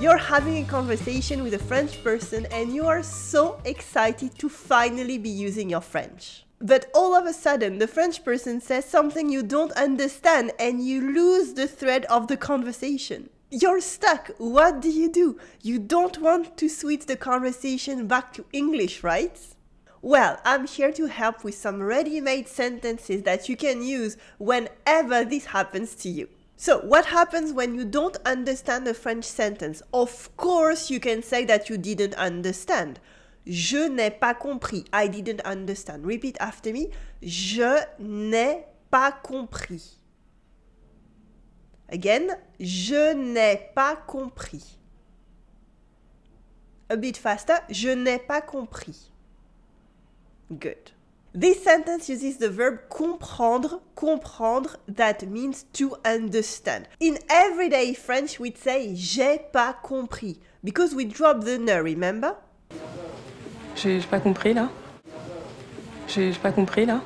You're having a conversation with a French person and you are so excited to finally be using your French. But all of a sudden, the French person says something you don't understand and you lose the thread of the conversation. You're stuck. What do you do? You don't want to switch the conversation back to English, right? Well, I'm here to help with some ready made sentences that you can use whenever this happens to you. So, what happens when you don't understand a French sentence? Of course, you can say that you didn't understand. Je n'ai pas compris. I didn't understand. Repeat after me. Je n'ai pas compris. Again, je n'ai pas compris. A bit faster. Je n'ai pas compris. Good. This sentence uses the verb comprendre. Comprendre, that means to understand. In everyday French, we'd say j'ai pas compris because we drop the ne, remember? J'ai pas compris là. J'ai pas compris là.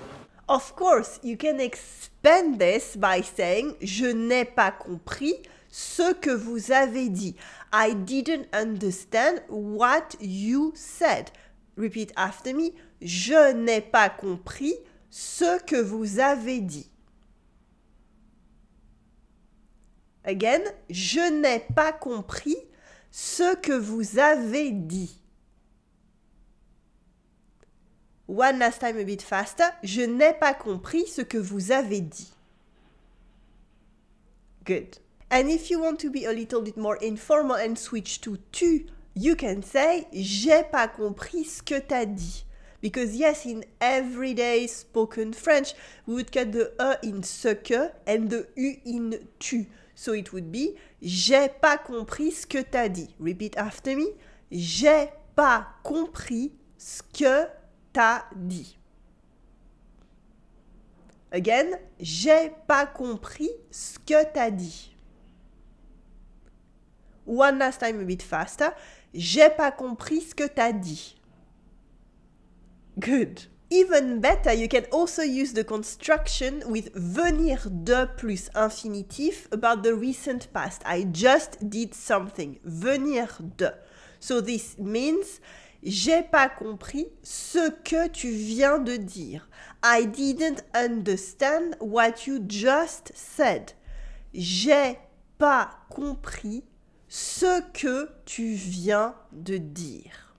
Of course, you can expand this by saying je n'ai pas compris ce que vous avez dit. I didn't understand what you said. Repeat after me. Je n'ai pas compris ce que vous avez dit. Again, je n'ai pas compris ce que vous avez dit. One last time a bit faster. Je n'ai pas compris ce que vous avez dit. Good. And if you want to be a little bit more informal and switch to tu you can say j'ai pas compris ce que t'as dit. Because yes, in everyday spoken French, we would cut the e in ce que and the u in tu. So it would be j'ai pas compris ce que t'as dit. Repeat after me. J'ai pas compris ce que t'as dit. Again, j'ai pas compris ce que t'as dit. One last time a bit faster. J'ai pas compris ce que t'as dit. Good. Even better, you can also use the construction with venir de plus infinitif about the recent past. I just did something. Venir de. So this means j'ai pas compris ce que tu viens de dire. I didn't understand what you just said. J'ai pas compris ce que tu viens de dire.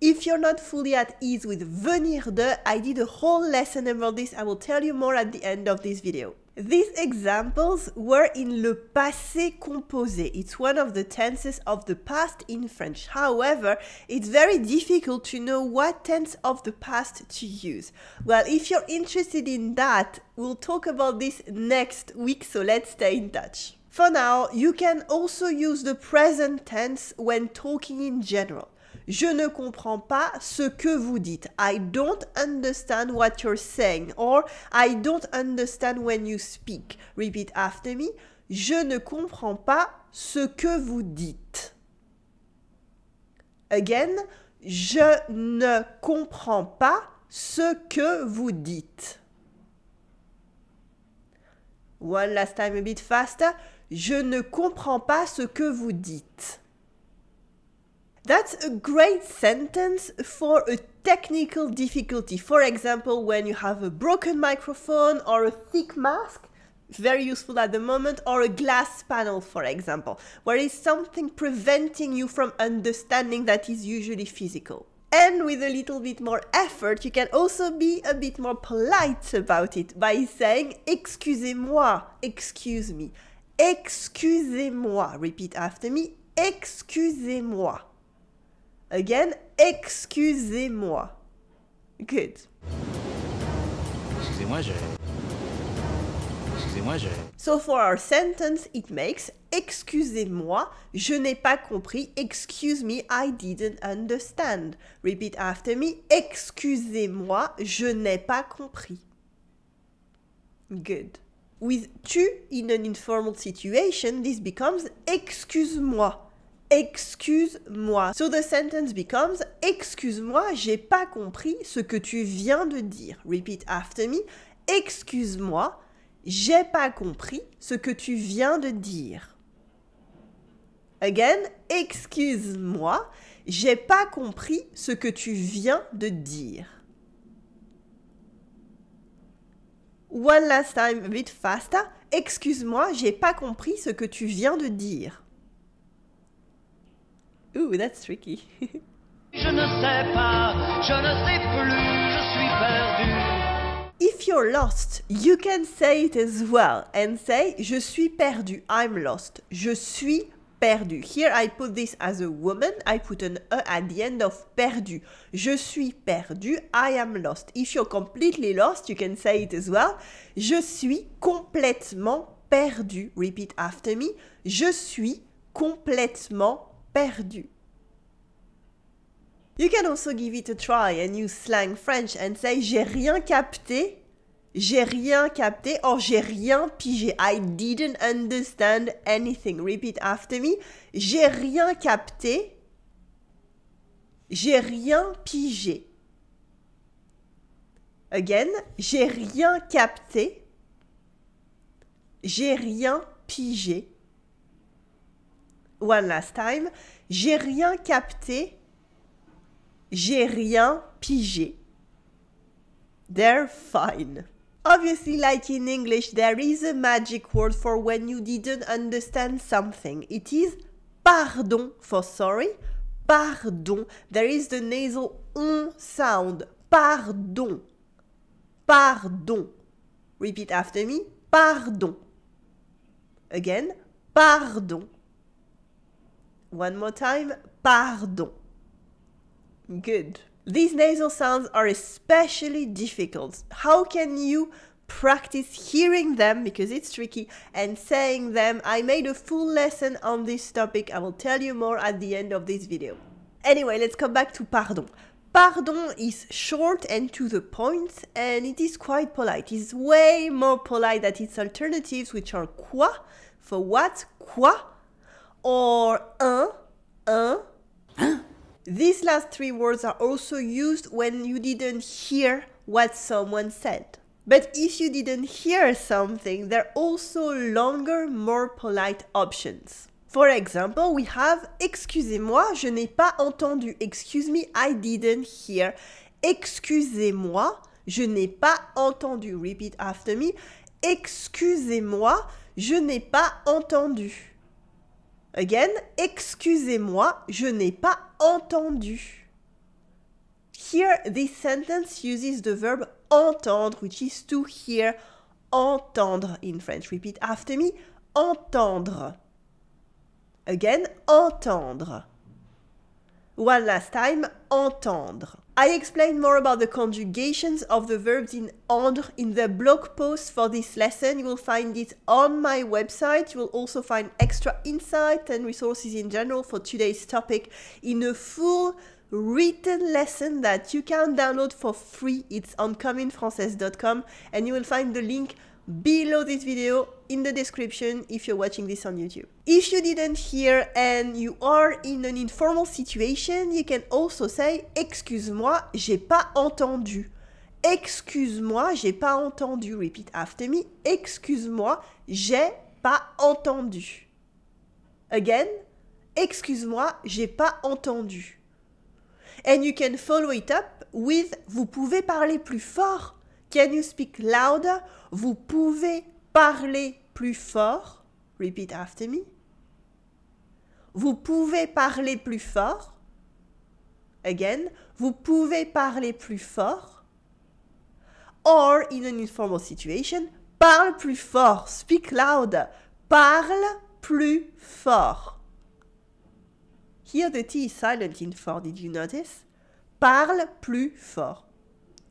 If you're not fully at ease with venir de, I did a whole lesson about this. I will tell you more at the end of this video. These examples were in le passé composé. It's one of the tenses of the past in French. However, it's very difficult to know what tense of the past to use. Well, if you're interested in that, we'll talk about this next week, so let's stay in touch. For now, you can also use the present tense when talking in general. Je ne comprends pas ce que vous dites. I don't understand what you're saying. Or I don't understand when you speak. Repeat after me. Je ne comprends pas ce que vous dites. Again. Je ne comprends pas ce que vous dites. One last time a bit faster. Je ne comprends pas ce que vous dites. That's a great sentence for a technical difficulty. For example, when you have a broken microphone or a thick mask, very useful at the moment, or a glass panel, for example, where is something preventing you from understanding that is usually physical. And with a little bit more effort, you can also be a bit more polite about it by saying, Excusez-moi, excuse me. Excusez-moi. Repeat after me. Excusez-moi. Again, excusez-moi. Good. Excusez-moi, Excusez-moi, So for our sentence, it makes Excusez-moi, je n'ai pas compris. Excuse me, I didn't understand. Repeat after me. Excusez-moi, je n'ai pas compris. Good with tu in an informal situation, this becomes excuse-moi. Excuse-moi. So the sentence becomes Excuse-moi, j'ai pas compris ce que tu viens de dire. Repeat after me. Excuse-moi, j'ai pas compris ce que tu viens de dire. Again, excuse-moi, j'ai pas compris ce que tu viens de dire. One last time a bit faster. Excuse-moi, j'ai pas compris ce que tu viens de dire. Ooh, that's tricky. je ne sais je If you're lost, you can say it as well and say je suis perdu, I'm lost. Je suis perdu. Here I put this as a woman, I put an e at the end of perdu. Je suis perdu, I am lost. If you're completely lost, you can say it as well. Je suis complètement perdu. Repeat after me. Je suis complètement perdu. You can also give it a try and use slang French and say j'ai rien capté j'ai rien capté, or j'ai rien pigé. I didn't understand anything. Repeat after me. J'ai rien capté. J'ai rien pigé. Again, j'ai rien capté. J'ai rien pigé. One last time. J'ai rien capté. J'ai rien pigé. They're fine. Obviously, like in English, there is a magic word for when you didn't understand something. It is pardon for sorry. Pardon. There is the nasal on sound. Pardon. Pardon. Repeat after me. Pardon. Again. Pardon. One more time. Pardon. Good. These nasal sounds are especially difficult. How can you practice hearing them because it's tricky and saying them? I made a full lesson on this topic. I will tell you more at the end of this video. Anyway, let's come back to pardon. Pardon is short and to the point, and it is quite polite. It's way more polite than its alternatives, which are quoi for what, quoi, or un, un, these last three words are also used when you didn't hear what someone said. But if you didn't hear something, there are also longer, more polite options. For example, we have excusez-moi, je n'ai pas entendu. Excuse me, I didn't hear. Excusez-moi, je n'ai pas entendu. Repeat after me. Excusez-moi, je n'ai pas entendu. Again, excusez-moi, je n'ai pas entendu. Here, this sentence uses the verb entendre, which is to hear, entendre in French. Repeat after me, entendre. Again, entendre. one last time, entendre. I explain more about the conjugations of the verbs in endre in the blog post for this lesson. You will find it on my website. You will also find extra insight and resources in general for today's topic in a full written lesson that you can download for free. It's on comingfrances.com and you will find the link below this video in the description if you're watching this on YouTube. If you didn't hear and you are in an informal situation, you can also say excuse-moi, j'ai pas entendu. Excuse-moi, j'ai pas entendu. Repeat after me. Excuse-moi, j'ai pas entendu. Again, excuse-moi, j'ai pas entendu. And you can follow it up with vous pouvez parler plus fort. Can you speak louder? Vous pouvez parler plus fort? Repeat after me. Vous pouvez parler plus fort? Again, vous pouvez parler plus fort? Or, in an informal situation, parle plus fort. Speak louder. Parle plus fort. Here the T is silent in fort, did you notice? Parle plus fort.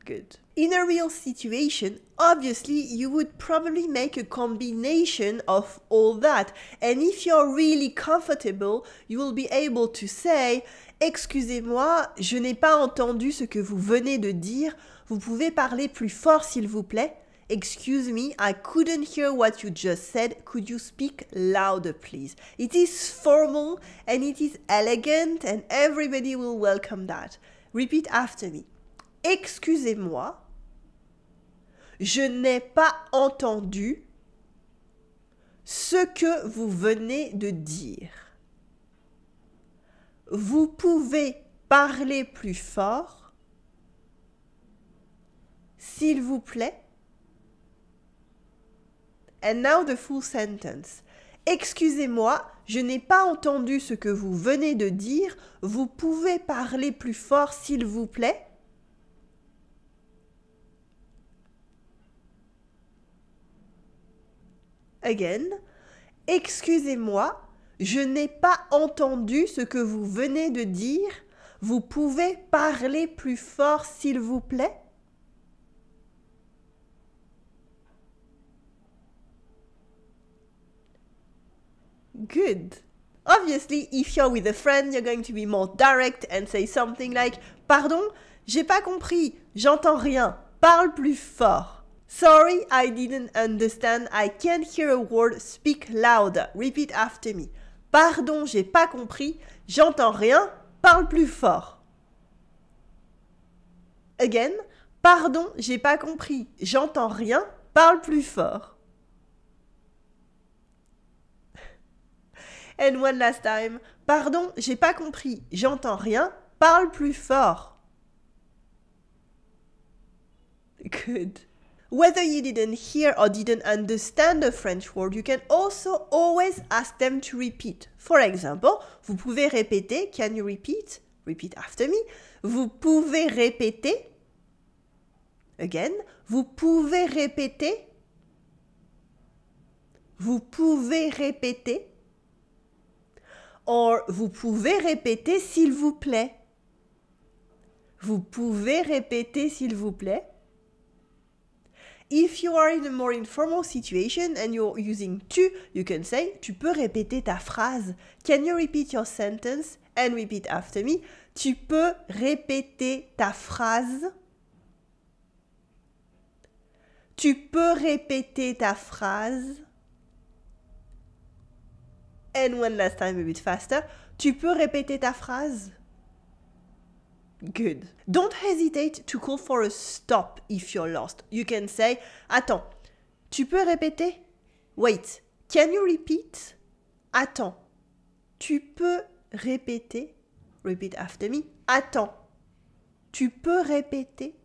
Good. In a real situation, obviously, you would probably make a combination of all that. And if you're really comfortable, you will be able to say, Excusez-moi, je n'ai pas entendu ce que vous venez de dire. Vous pouvez parler plus fort, s'il vous plaît? Excuse me, I couldn't hear what you just said. Could you speak louder, please? It is formal and it is elegant, and everybody will welcome that. Repeat after me. excusez-moi, je n'ai pas entendu ce que vous venez de dire. Vous pouvez parler plus fort, s'il vous plaît. And now the full sentence. Excusez-moi, je n'ai pas entendu ce que vous venez de dire. Vous pouvez parler plus fort, s'il vous plaît. again. Excusez-moi, je n'ai pas entendu ce que vous venez de dire. Vous pouvez parler plus fort, s'il vous plaît Good. Obviously, if you're with a friend, you're going to be more direct and say something like Pardon, j'ai pas compris, j'entends rien, parle plus fort. Sorry, I didn't understand. I can't hear a word. Speak louder. Repeat after me. Pardon, j'ai pas compris. J'entends rien. Parle plus fort. Again. Pardon, j'ai pas compris. J'entends rien. Parle plus fort. And one last time. Pardon, j'ai pas compris. J'entends rien. Parle plus fort. Good. Whether you didn't hear or didn't understand the French word, you can also always ask them to repeat. For example, vous pouvez répéter, can you repeat? Repeat after me. Vous pouvez répéter. Again, vous pouvez répéter. Vous pouvez répéter. Or, vous pouvez répéter s'il vous plaît. Vous pouvez répéter s'il vous plaît. If you are in a more informal situation and you're using tu, you can say tu peux répéter ta phrase. Can you repeat your sentence and repeat after me? Tu peux répéter ta phrase. Tu peux répéter ta phrase. And one last time a bit faster. Tu peux répéter ta phrase. Good. Don't hesitate to call for a stop if you're lost. You can say, attends, tu peux répéter? Wait, can you repeat? Attends, tu peux répéter? Repeat after me. Attends, tu peux répéter?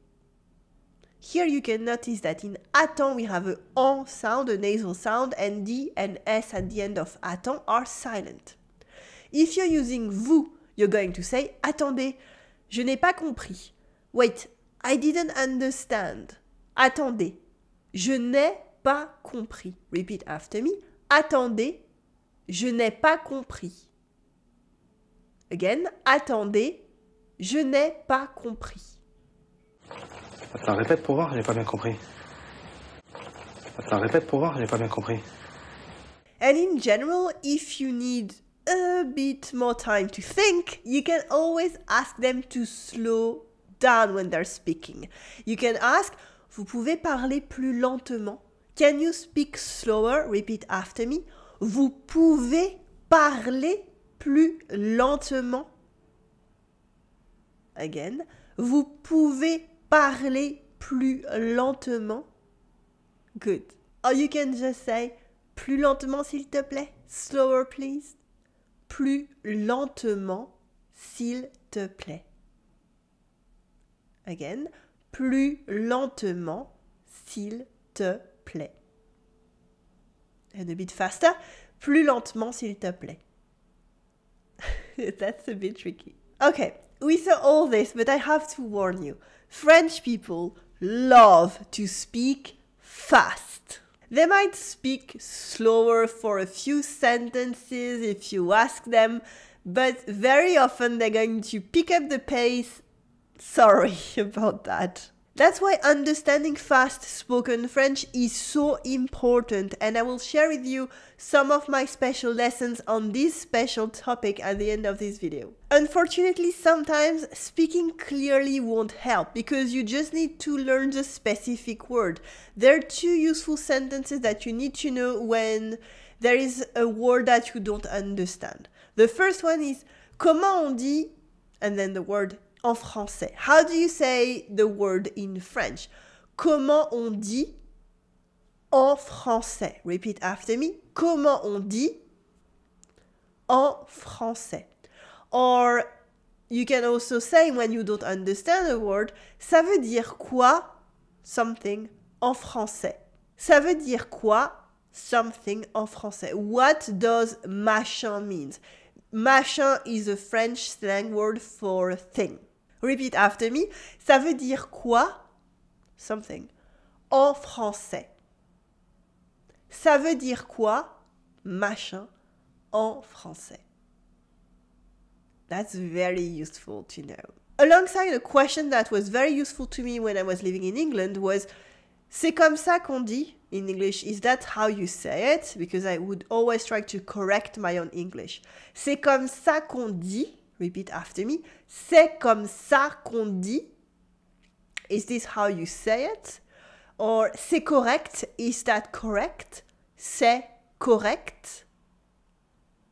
Here you can notice that in attends we have a on sound, a nasal sound, and D and S at the end of attends are silent. If you're using vous, you're going to say attendez, Je n'ai pas compris. Wait, I didn't understand. Attendez. Je n'ai pas compris. Repeat after me. Attendez. Je n'ai pas compris. Again. Attendez. Je n'ai pas compris. Attends, répète pour voir, j'ai pas bien compris. Attends, répète pour voir, j'ai pas bien compris. And in general, if you need a bit more time to think, you can always ask them to slow down when they're speaking. You can ask, vous pouvez parler plus lentement? Can you speak slower? Repeat after me. Vous pouvez parler plus lentement? Again. Vous pouvez parler plus lentement? Good. Or you can just say, plus lentement s'il te plaît. Slower please. plus lentement, s'il te plaît. Again, plus lentement, s'il te plaît. And a bit faster, plus lentement, s'il te plaît. That's a bit tricky. Okay, we saw all this, but I have to warn you French people love to speak fast. They might speak slower for a few sentences if you ask them, but very often they're going to pick up the pace. Sorry about that. That's why understanding fast spoken French is so important, and I will share with you some of my special lessons on this special topic at the end of this video. Unfortunately, sometimes speaking clearly won't help because you just need to learn the specific word. There are two useful sentences that you need to know when there is a word that you don't understand. The first one is comment on dit, and then the word en français. How do you say the word in French? Comment on dit en français? Repeat after me. Comment on dit en français? Or you can also say when you don't understand a word, ça veut dire quoi something en français? Ça veut dire quoi something en français? What does machin means? Machin is a French slang word for thing. Repeat after me. Ça veut dire quoi? Something. En français. Ça veut dire quoi? Machin. En français. That's very useful to know. Alongside a question that was very useful to me when I was living in England was C'est comme ça qu'on dit in English. Is that how you say it? Because I would always try to correct my own English. C'est comme ça qu'on dit. Repeat after me. C'est comme ça qu'on dit. Is this how you say it? Or c'est correct. Is that correct? C'est correct.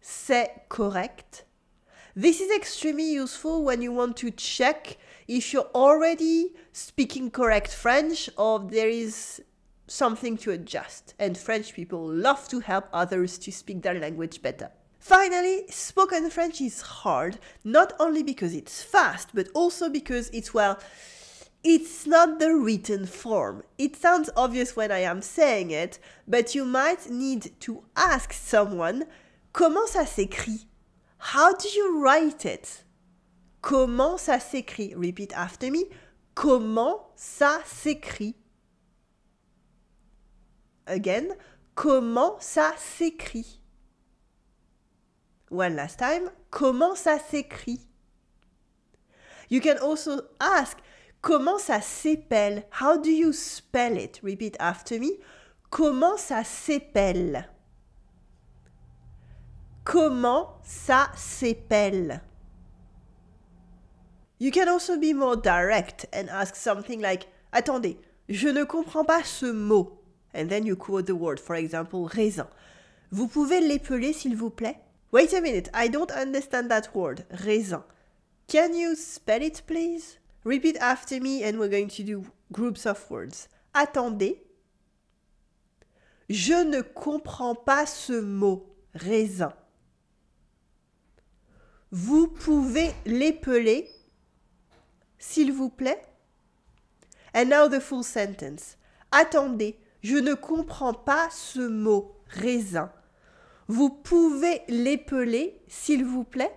C'est correct. This is extremely useful when you want to check if you're already speaking correct French or there is something to adjust. And French people love to help others to speak their language better. Finally, spoken French is hard, not only because it's fast, but also because it's, well, it's not the written form. It sounds obvious when I am saying it, but you might need to ask someone, comment ça s'écrit? How do you write it? Comment ça s'écrit Repeat after me. Comment ça s'écrit Again, comment ça s'écrit One last time, comment ça s'écrit You can also ask, comment ça s'épelle How do you spell it Repeat after me. Comment ça s'épelle Comment ça s'épelle You can also be more direct and ask something like Attendez, je ne comprends pas ce mot. And then you quote the word, for example, raisin. Vous pouvez l'épeler s'il vous plaît Wait a minute, I don't understand that word, raisin. Can you spell it please Repeat after me and we're going to do groups of words. Attendez. Je ne comprends pas ce mot, raisin. Vous pouvez l'épeler s'il vous plaît? And now the full sentence. Attendez, je ne comprends pas ce mot, raisin. Vous pouvez l'épeler, s'il vous plaît?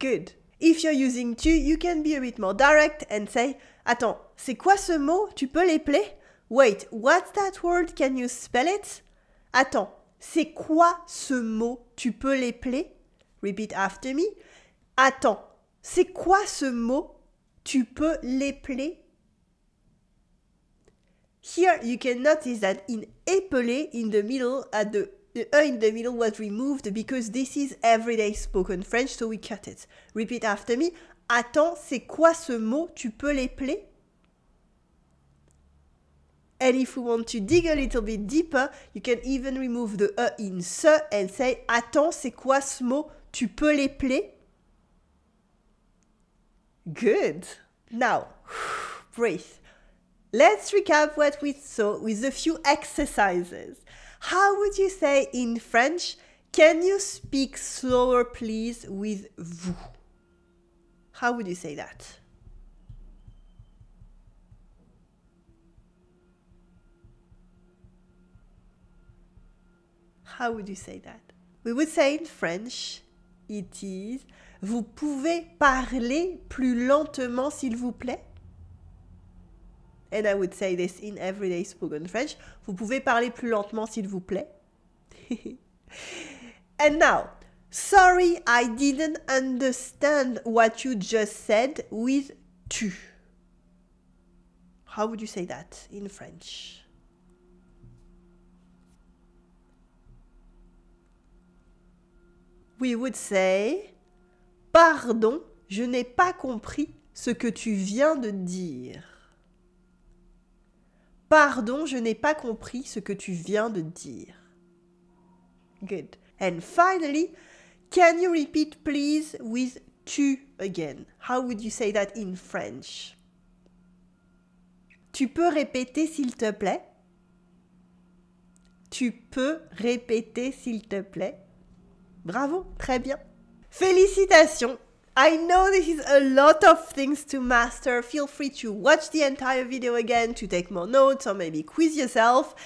Good. If you're using tu, you can be a bit more direct and say Attends, c'est quoi ce mot Tu peux l'épeler Wait, what's that word Can you spell it Attends, c'est quoi ce mot Tu peux l'épeler Repeat after me. Attends, c'est quoi ce mot Tu peux l'épeler Here you can notice that in épeler in the middle at the e in the middle was removed because this is everyday spoken French, so we cut it. Repeat after me. Attends, c'est quoi ce mot Tu peux l'épeler And if we want to dig a little bit deeper, you can even remove the E in se and say Attends, c'est quoi ce mot Tu peux les plait? Good. Now, breathe. Let's recap what we saw with a few exercises. How would you say in French, can you speak slower, please, with vous? How would you say that? How would you say that? We would say in French, it is. Vous pouvez parler plus lentement, s'il vous plaît? And I would say this in everyday spoken French. Vous pouvez parler plus lentement, s'il vous plaît? And now, sorry I didn't understand what you just said with tu. How would you say that in French? we would say Pardon, je n'ai pas compris ce que tu viens de dire. Pardon, je n'ai pas compris ce que tu viens de dire. Good. And finally, can you repeat please with tu again? How would you say that in French? Tu peux répéter s'il te plaît? Tu peux répéter s'il te plaît? Bravo, très bien. Félicitations. I know this is a lot of things to master. Feel free to watch the entire video again to take more notes or maybe quiz yourself.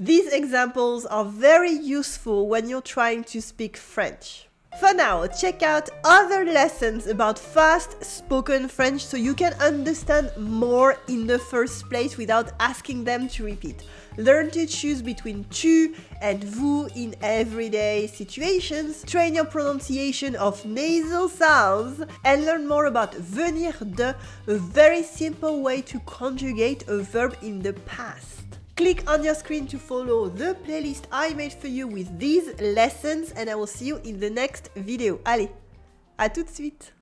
These examples are very useful when you're trying to speak French. For now, check out other lessons about fast spoken French so you can understand more in the first place without asking them to repeat. Learn to choose between tu and vous in everyday situations. Train your pronunciation of nasal sounds and learn more about venir de, a very simple way to conjugate a verb in the past. Click on your screen to follow the playlist I made for you with these lessons and I will see you in the next video. Allez, à tout de suite!